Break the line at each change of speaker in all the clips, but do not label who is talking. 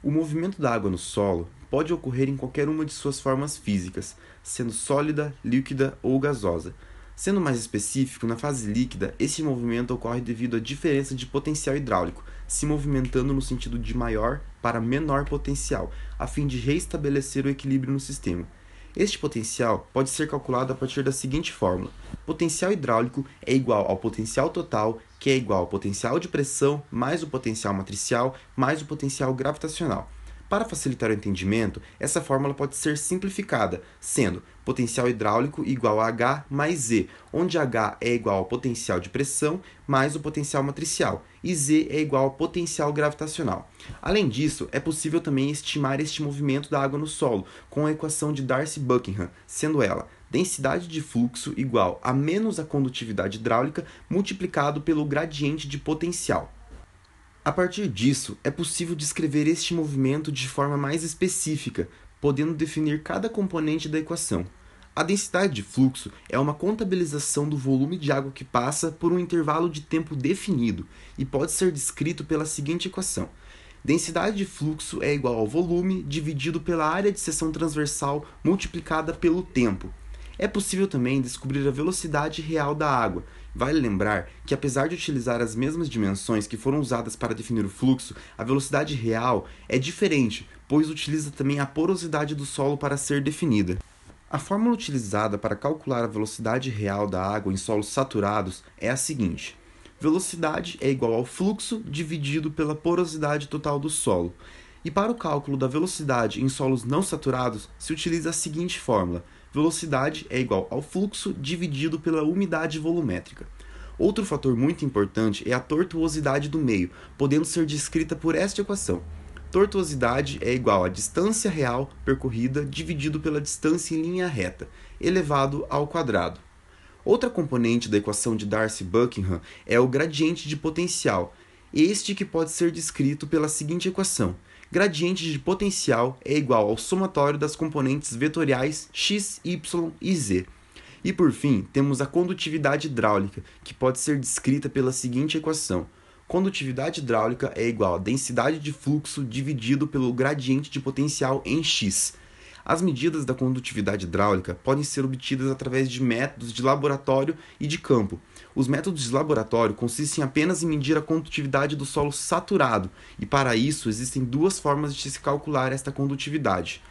O movimento da água no solo pode ocorrer em qualquer uma de suas formas físicas, sendo sólida, líquida ou gasosa. Sendo mais específico, na fase líquida, esse movimento ocorre devido à diferença de potencial hidráulico, se movimentando no sentido de maior para menor potencial, a fim de reestabelecer o equilíbrio no sistema. Este potencial pode ser calculado a partir da seguinte fórmula: potencial hidráulico é igual ao potencial total, que é igual ao potencial de pressão mais o potencial matricial mais o potencial gravitacional. Para facilitar o entendimento, essa fórmula pode ser simplificada, sendo potencial hidráulico igual a H mais Z, onde H é igual ao potencial de pressão mais o potencial matricial, e Z é igual ao potencial gravitacional. Além disso, é possível também estimar este movimento da água no solo com a equação de Darcy-Buckingham, sendo ela densidade de fluxo igual a menos a condutividade hidráulica multiplicado pelo gradiente de potencial. A partir disso, é possível descrever este movimento de forma mais específica, podendo definir cada componente da equação. A densidade de fluxo é uma contabilização do volume de água que passa por um intervalo de tempo definido e pode ser descrito pela seguinte equação: densidade de fluxo é igual ao volume dividido pela área de seção transversal multiplicada pelo tempo, é possível também descobrir a velocidade real da água. Vale lembrar que, apesar de utilizar as mesmas dimensões que foram usadas para definir o fluxo, a velocidade real é diferente, pois utiliza também a porosidade do solo para ser definida. A fórmula utilizada para calcular a velocidade real da água em solos saturados é a seguinte: velocidade é igual ao fluxo dividido pela porosidade total do solo. E para o cálculo da velocidade em solos não saturados, se utiliza a seguinte fórmula: Velocidade é igual ao fluxo dividido pela umidade volumétrica. Outro fator muito importante é a tortuosidade do meio, podendo ser descrita por esta equação. Tortuosidade é igual à distância real percorrida dividido pela distância em linha reta, elevado ao quadrado. Outra componente da equação de Darcy-Buckingham é o gradiente de potencial, este que pode ser descrito pela seguinte equação: gradiente de potencial é igual ao somatório das componentes vetoriais x, y e z. E por fim, temos a condutividade hidráulica, que pode ser descrita pela seguinte equação: condutividade hidráulica é igual a densidade de fluxo dividido pelo gradiente de potencial em x. As medidas da condutividade hidráulica podem ser obtidas através de métodos de laboratório e de campo. Os métodos de laboratório consistem apenas em medir a condutividade do solo saturado, e para isso existem duas formas de se calcular esta condutividade.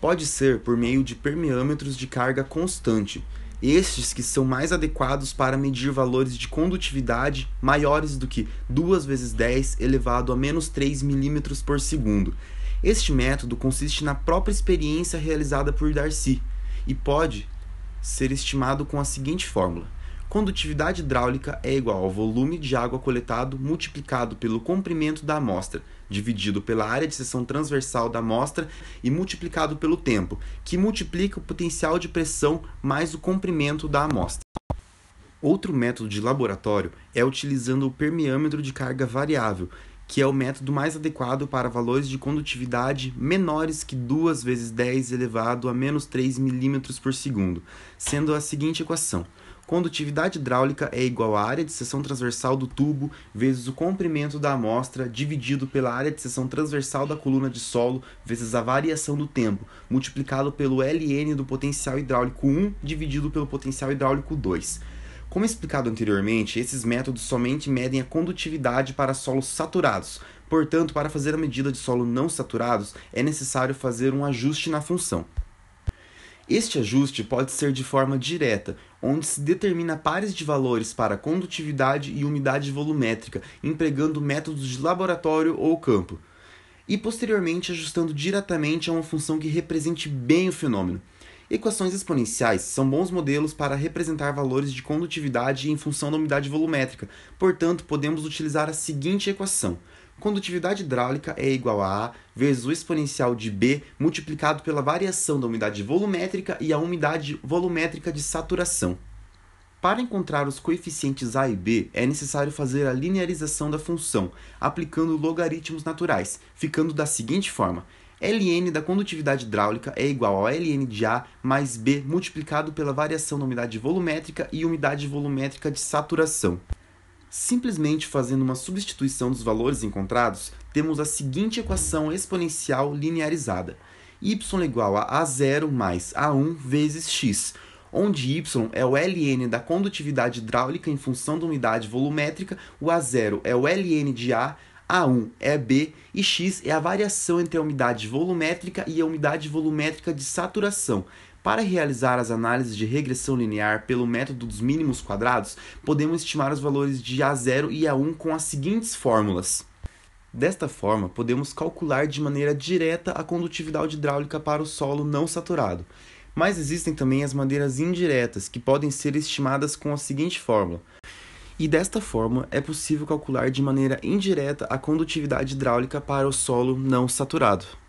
Pode ser por meio de permeâmetros de carga constante, estes que são mais adequados para medir valores de condutividade maiores do que 2 vezes 10 elevado a menos 3 milímetros por segundo. Este método consiste na própria experiência realizada por Darcy e pode ser estimado com a seguinte fórmula: condutividade hidráulica é igual ao volume de água coletado multiplicado pelo comprimento da amostra, dividido pela área de seção transversal da amostra e multiplicado pelo tempo, que multiplica o potencial de pressão mais o comprimento da amostra. Outro método de laboratório é utilizando o permeâmetro de carga variável, que é o método mais adequado para valores de condutividade menores que 2 vezes 10 elevado a menos 3 milímetros por segundo, sendo a seguinte equação. Condutividade hidráulica é igual à área de seção transversal do tubo vezes o comprimento da amostra dividido pela área de seção transversal da coluna de solo vezes a variação do tempo, multiplicado pelo ln do potencial hidráulico 1 dividido pelo potencial hidráulico 2. Como explicado anteriormente, esses métodos somente medem a condutividade para solos saturados. Portanto, para fazer a medida de solo não saturados, é necessário fazer um ajuste na função. Este ajuste pode ser de forma direta, onde se determina pares de valores para condutividade e umidade volumétrica, empregando métodos de laboratório ou campo, e posteriormente ajustando diretamente a uma função que represente bem o fenômeno. Equações exponenciais são bons modelos para representar valores de condutividade em função da umidade volumétrica, portanto, podemos utilizar a seguinte equação. Condutividade hidráulica é igual a A vezes o exponencial de B multiplicado pela variação da umidade volumétrica e a umidade volumétrica de saturação. Para encontrar os coeficientes a e b, é necessário fazer a linearização da função, aplicando logaritmos naturais, ficando da seguinte forma: LN da condutividade hidráulica é igual a LN de A mais B multiplicado pela variação da umidade volumétrica e umidade volumétrica de saturação. Simplesmente fazendo uma substituição dos valores encontrados, temos a seguinte equação exponencial linearizada: y igual a A0 mais A1 vezes x, onde y é o ln da condutividade hidráulica em função da umidade volumétrica, o A0 é o ln de A a1 é B e X é a variação entre a umidade volumétrica e a umidade volumétrica de saturação. Para realizar as análises de regressão linear pelo método dos mínimos quadrados, podemos estimar os valores de A0 e A1 com as seguintes fórmulas. Desta forma, podemos calcular de maneira direta a condutividade hidráulica para o solo não saturado. Mas existem também as maneiras indiretas, que podem ser estimadas com a seguinte fórmula: e desta forma é possível calcular de maneira indireta a condutividade hidráulica para o solo não saturado.